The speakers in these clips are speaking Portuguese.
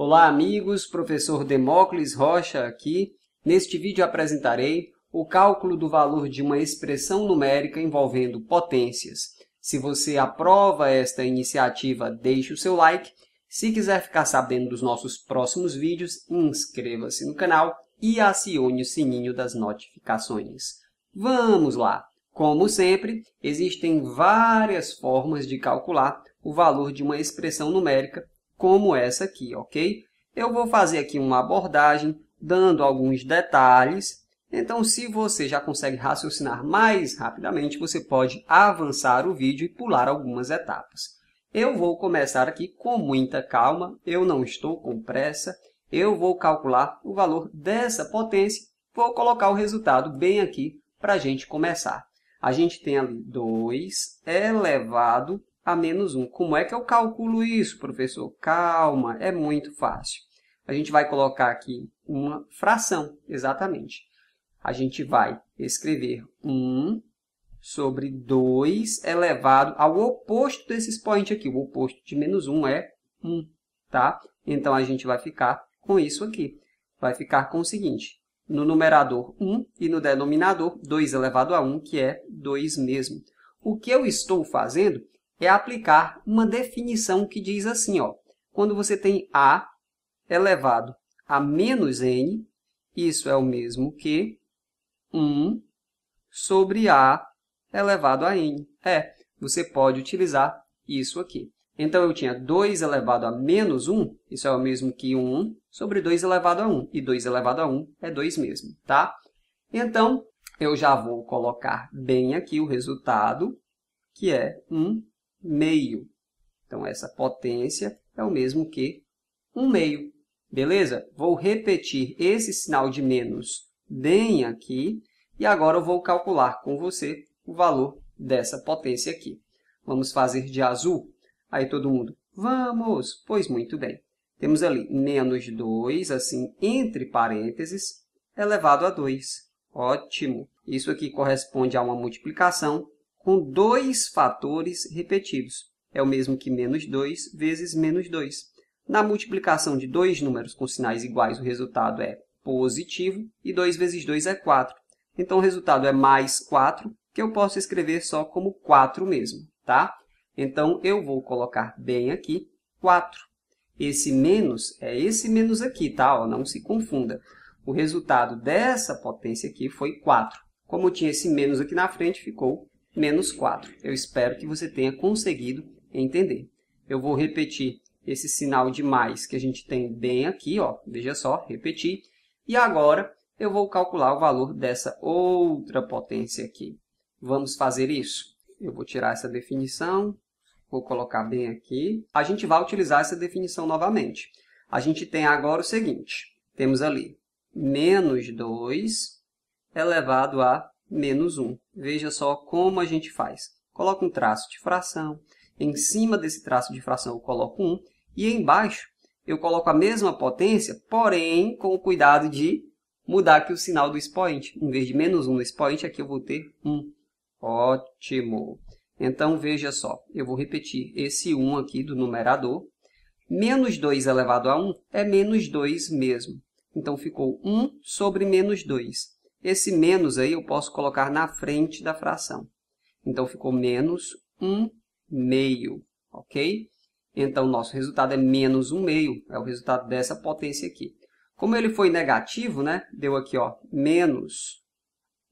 Olá, amigos. Professor Demócles Rocha aqui. Neste vídeo apresentarei o cálculo do valor de uma expressão numérica envolvendo potências. Se você aprova esta iniciativa, deixe o seu like. Se quiser ficar sabendo dos nossos próximos vídeos, inscreva-se no canal e acione o sininho das notificações. Vamos lá! Como sempre, existem várias formas de calcular o valor de uma expressão numérica como essa aqui, ok? Eu vou fazer aqui uma abordagem dando alguns detalhes. Então, se você já consegue raciocinar mais rapidamente, você pode avançar o vídeo e pular algumas etapas. Eu vou começar aqui com muita calma, eu não estou com pressa. Eu vou calcular o valor dessa potência, vou colocar o resultado bem aqui para a gente começar. A gente tem ali 2 elevado a menos 1. Como é que eu calculo isso, professor? Calma, é muito fácil. A gente vai colocar aqui uma fração, exatamente. A gente vai escrever 1 sobre 2 elevado ao oposto desse expoente aqui. O oposto de menos 1 é 1, tá? Então, a gente vai ficar com isso aqui. Vai ficar com o seguinte, no numerador 1 e no denominador 2 elevado a 1, que é 2 mesmo. O que eu estou fazendo é aplicar uma definição que diz assim, ó, quando você tem a elevado a menos n, isso é o mesmo que 1 sobre a elevado a n. É, você pode utilizar isso aqui. Então, eu tinha 2 elevado a menos 1, isso é o mesmo que 1 sobre 2 elevado a 1. E 2 elevado a 1 é 2 mesmo, tá? Então, eu já vou colocar bem aqui o resultado, que é 1 meio. Então, essa potência é o mesmo que 1 meio. Beleza? Vou repetir esse sinal de menos bem aqui. E agora eu vou calcular com você o valor dessa potência aqui. Vamos fazer de azul? Aí todo mundo, vamos! Pois muito bem. Temos ali menos 2, assim, entre parênteses, elevado a 2. Ótimo! Isso aqui corresponde a uma multiplicação com dois fatores repetidos. É o mesmo que menos 2 vezes menos 2. Na multiplicação de dois números com sinais iguais, o resultado é positivo, e 2 vezes 2 é 4. Então, o resultado é mais 4, que eu posso escrever só como 4 mesmo, tá? Então, eu vou colocar bem aqui 4. Esse menos é esse menos aqui, tá? Ó, não se confunda. O resultado dessa potência aqui foi 4. Como tinha esse menos aqui na frente, ficou menos 4. Eu espero que você tenha conseguido entender. Eu vou repetir esse sinal de mais que a gente tem bem aqui, ó, veja só, repetir. E agora eu vou calcular o valor dessa outra potência aqui. Vamos fazer isso? Eu vou tirar essa definição, vou colocar bem aqui. A gente vai utilizar essa definição novamente. A gente tem agora o seguinte, temos ali menos 2 elevado a menos 1. Veja só como a gente faz. Coloco um traço de fração, em cima desse traço de fração eu coloco 1, e embaixo eu coloco a mesma potência, porém com o cuidado de mudar aqui o sinal do expoente. Em vez de menos 1 no expoente, aqui eu vou ter 1. Ótimo! Então, veja só, eu vou repetir esse 1 aqui do numerador. Menos 2 elevado a 1 é menos 2 mesmo. Então, ficou 1 sobre menos 2. Esse menos aí eu posso colocar na frente da fração. Então, ficou menos 1 meio, ok? Então, nosso resultado é menos 1 meio, é o resultado dessa potência aqui. Como ele foi negativo, né? Deu aqui, ó, menos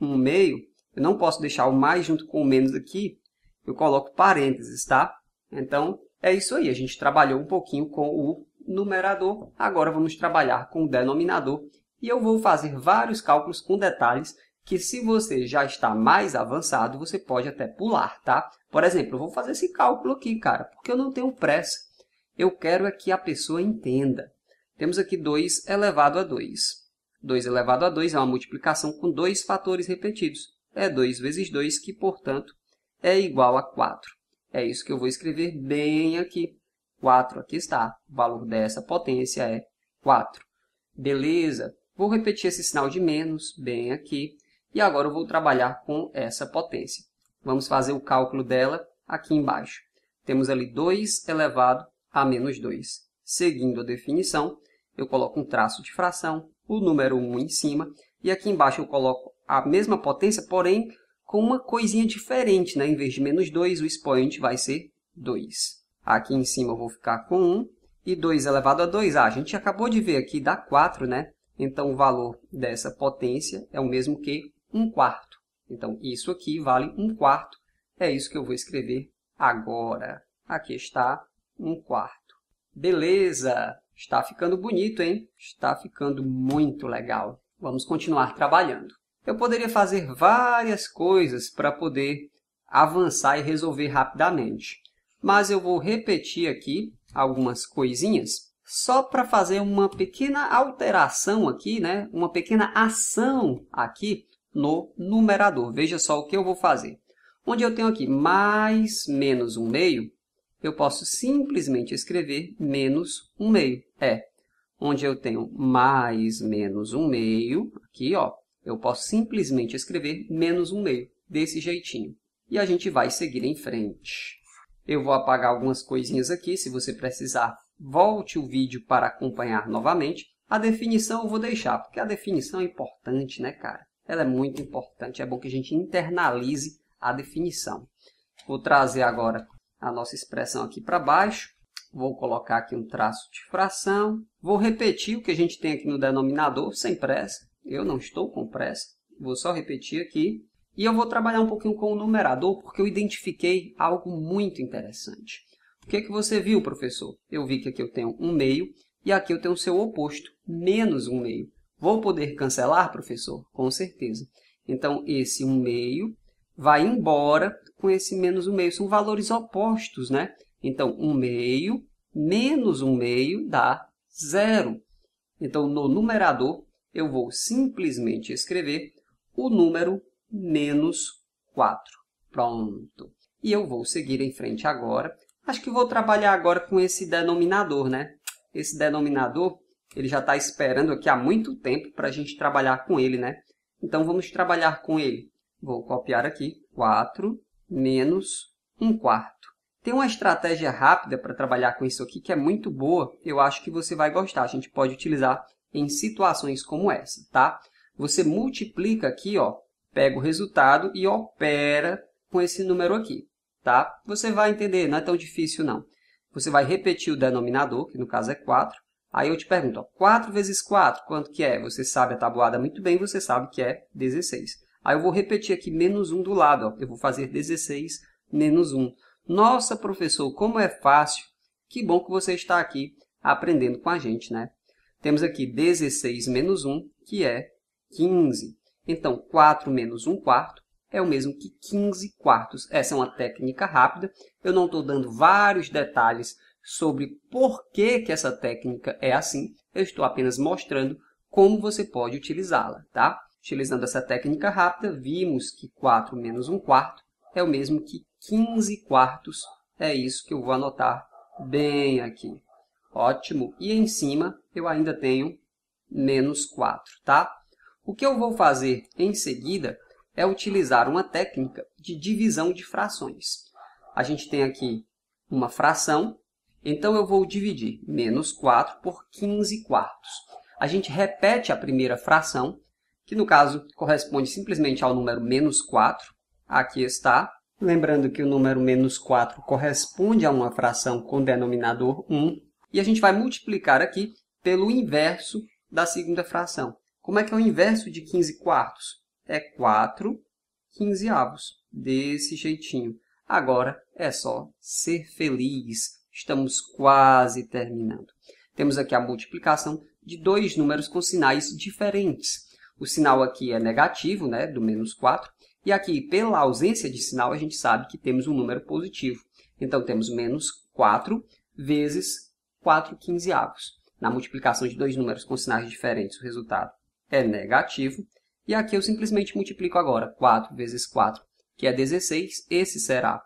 1 meio. Eu não posso deixar o mais junto com o menos aqui. Eu coloco parênteses, tá? Então, é isso aí. A gente trabalhou um pouquinho com o numerador. Agora, vamos trabalhar com o denominador e eu vou fazer vários cálculos com detalhes que se você já está mais avançado, você pode até pular, tá? Por exemplo, eu vou fazer esse cálculo aqui, cara, porque eu não tenho pressa. Eu quero é que a pessoa entenda. Temos aqui 2 elevado a 2. 2 elevado a 2 é uma multiplicação com dois fatores repetidos. É 2 vezes 2, que, portanto, é igual a 4. É isso que eu vou escrever bem aqui. 4, aqui está. O valor dessa potência é 4. Beleza? Vou repetir esse sinal de menos bem aqui e agora eu vou trabalhar com essa potência. Vamos fazer o cálculo dela aqui embaixo. Temos ali 2 elevado a menos 2. Seguindo a definição, eu coloco um traço de fração, o número 1 em cima, e aqui embaixo eu coloco a mesma potência, porém com uma coisinha diferente. Né? Em vez de menos 2, o expoente vai ser 2. Aqui em cima eu vou ficar com 1, e 2 elevado a 2, ah, a gente acabou de ver aqui, dá 4, né? Então, o valor dessa potência é o mesmo que 1 quarto. Então, isso aqui vale 1 quarto. É isso que eu vou escrever agora. Aqui está 1 quarto. Beleza! Está ficando bonito, hein? Está ficando muito legal. Vamos continuar trabalhando. Eu poderia fazer várias coisas para poder avançar e resolver rapidamente. Mas eu vou repetir aqui algumas coisinhas só para fazer uma pequena alteração aqui, né? uma pequena ação aqui no numerador. Veja só o que eu vou fazer. Onde eu tenho aqui mais menos um meio, eu posso simplesmente escrever menos um meio. É, onde eu tenho mais menos um meio, aqui ó, eu posso simplesmente escrever menos um meio, desse jeitinho. E a gente vai seguir em frente. Eu vou apagar algumas coisinhas aqui, se você precisar volte o vídeo para acompanhar novamente. A definição eu vou deixar, porque a definição é importante, né, cara? Ela é muito importante, é bom que a gente internalize a definição. Vou trazer agora a nossa expressão aqui para baixo, vou colocar aqui um traço de fração, vou repetir o que a gente tem aqui no denominador, sem pressa, eu não estou com pressa, vou só repetir aqui, e eu vou trabalhar um pouquinho com o numerador, porque eu identifiquei algo muito interessante. O que, é que você viu, professor? Eu vi que aqui eu tenho um meio e aqui eu tenho o seu oposto, menos um meio. Vou poder cancelar, professor? Com certeza. Então, esse um meio vai embora com esse menos um meio. São valores opostos, né? Então, um meio menos um meio dá zero. Então, no numerador, eu vou simplesmente escrever o número menos 4. Pronto. E eu vou seguir em frente agora Acho que vou trabalhar agora com esse denominador, né? Esse denominador, ele já está esperando aqui há muito tempo para a gente trabalhar com ele, né? Então, vamos trabalhar com ele. Vou copiar aqui, 4 menos 1 quarto. Tem uma estratégia rápida para trabalhar com isso aqui que é muito boa, eu acho que você vai gostar. A gente pode utilizar em situações como essa, tá? Você multiplica aqui, ó, pega o resultado e opera com esse número aqui tá? Você vai entender, não é tão difícil não. Você vai repetir o denominador, que no caso é 4. Aí eu te pergunto, ó, 4 vezes 4, quanto que é? Você sabe a tabuada muito bem, você sabe que é 16. Aí eu vou repetir aqui menos 1 do lado, ó. eu vou fazer 16 menos 1. Nossa, professor, como é fácil. Que bom que você está aqui aprendendo com a gente, né? Temos aqui 16 menos 1, que é 15. Então, 4 menos 1 quarto é o mesmo que 15 quartos. Essa é uma técnica rápida. Eu não estou dando vários detalhes sobre por que, que essa técnica é assim. Eu estou apenas mostrando como você pode utilizá-la, tá? Utilizando essa técnica rápida, vimos que 4 menos 1 quarto é o mesmo que 15 quartos. É isso que eu vou anotar bem aqui. Ótimo. E em cima eu ainda tenho menos 4, tá? O que eu vou fazer em seguida é utilizar uma técnica de divisão de frações. A gente tem aqui uma fração, então eu vou dividir menos 4 por 15 quartos. A gente repete a primeira fração, que no caso corresponde simplesmente ao número menos 4. Aqui está. Lembrando que o número menos 4 corresponde a uma fração com denominador 1. E a gente vai multiplicar aqui pelo inverso da segunda fração. Como é que é o inverso de 15 quartos? é 4 quinzeavos, desse jeitinho. Agora é só ser feliz. Estamos quase terminando. Temos aqui a multiplicação de dois números com sinais diferentes. O sinal aqui é negativo, né, do menos 4, e aqui, pela ausência de sinal, a gente sabe que temos um número positivo. Então, temos menos 4 vezes 4 quinzeavos. Na multiplicação de dois números com sinais diferentes, o resultado é negativo. E aqui eu simplesmente multiplico agora 4 vezes 4, que é 16. Esse será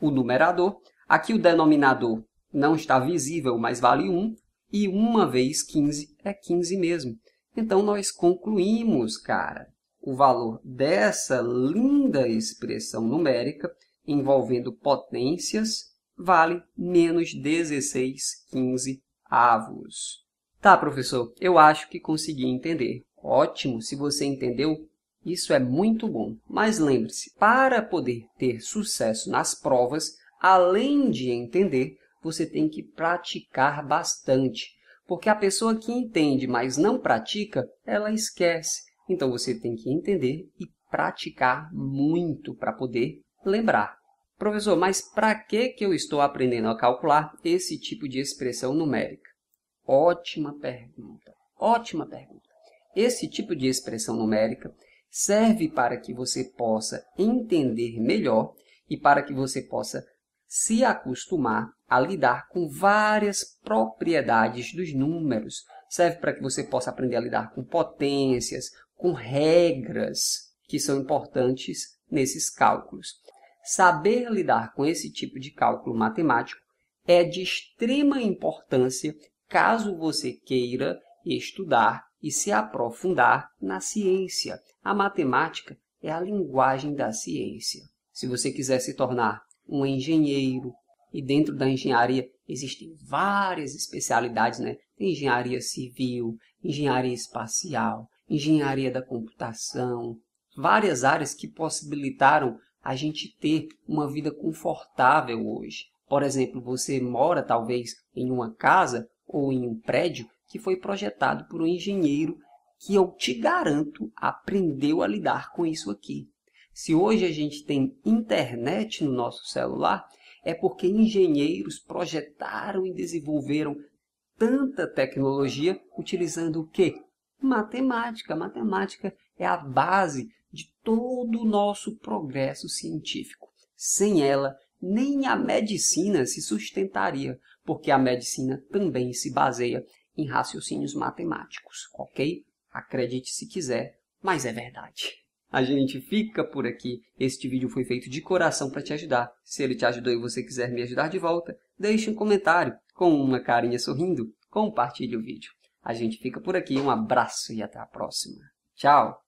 o numerador. Aqui o denominador não está visível, mas vale 1. E 1 vezes 15 é 15 mesmo. Então, nós concluímos, cara, o valor dessa linda expressão numérica envolvendo potências vale menos 16 15 avos. Tá, professor, eu acho que consegui entender. Ótimo, se você entendeu, isso é muito bom. Mas lembre-se, para poder ter sucesso nas provas, além de entender, você tem que praticar bastante. Porque a pessoa que entende, mas não pratica, ela esquece. Então você tem que entender e praticar muito para poder lembrar. Professor, mas para que que eu estou aprendendo a calcular esse tipo de expressão numérica? Ótima pergunta. Ótima pergunta. Esse tipo de expressão numérica serve para que você possa entender melhor e para que você possa se acostumar a lidar com várias propriedades dos números. Serve para que você possa aprender a lidar com potências, com regras que são importantes nesses cálculos. Saber lidar com esse tipo de cálculo matemático é de extrema importância caso você queira estudar e se aprofundar na ciência. A matemática é a linguagem da ciência. Se você quiser se tornar um engenheiro, e dentro da engenharia existem várias especialidades, né? Tem engenharia civil, engenharia espacial, engenharia da computação, várias áreas que possibilitaram a gente ter uma vida confortável hoje. Por exemplo, você mora talvez em uma casa ou em um prédio que foi projetado por um engenheiro que eu te garanto aprendeu a lidar com isso aqui. Se hoje a gente tem internet no nosso celular, é porque engenheiros projetaram e desenvolveram tanta tecnologia utilizando o quê? Matemática. Matemática é a base de todo o nosso progresso científico. Sem ela, nem a medicina se sustentaria, porque a medicina também se baseia em raciocínios matemáticos, ok? Acredite se quiser, mas é verdade. A gente fica por aqui. Este vídeo foi feito de coração para te ajudar. Se ele te ajudou e você quiser me ajudar de volta, deixe um comentário com uma carinha sorrindo. Compartilhe o vídeo. A gente fica por aqui. Um abraço e até a próxima. Tchau!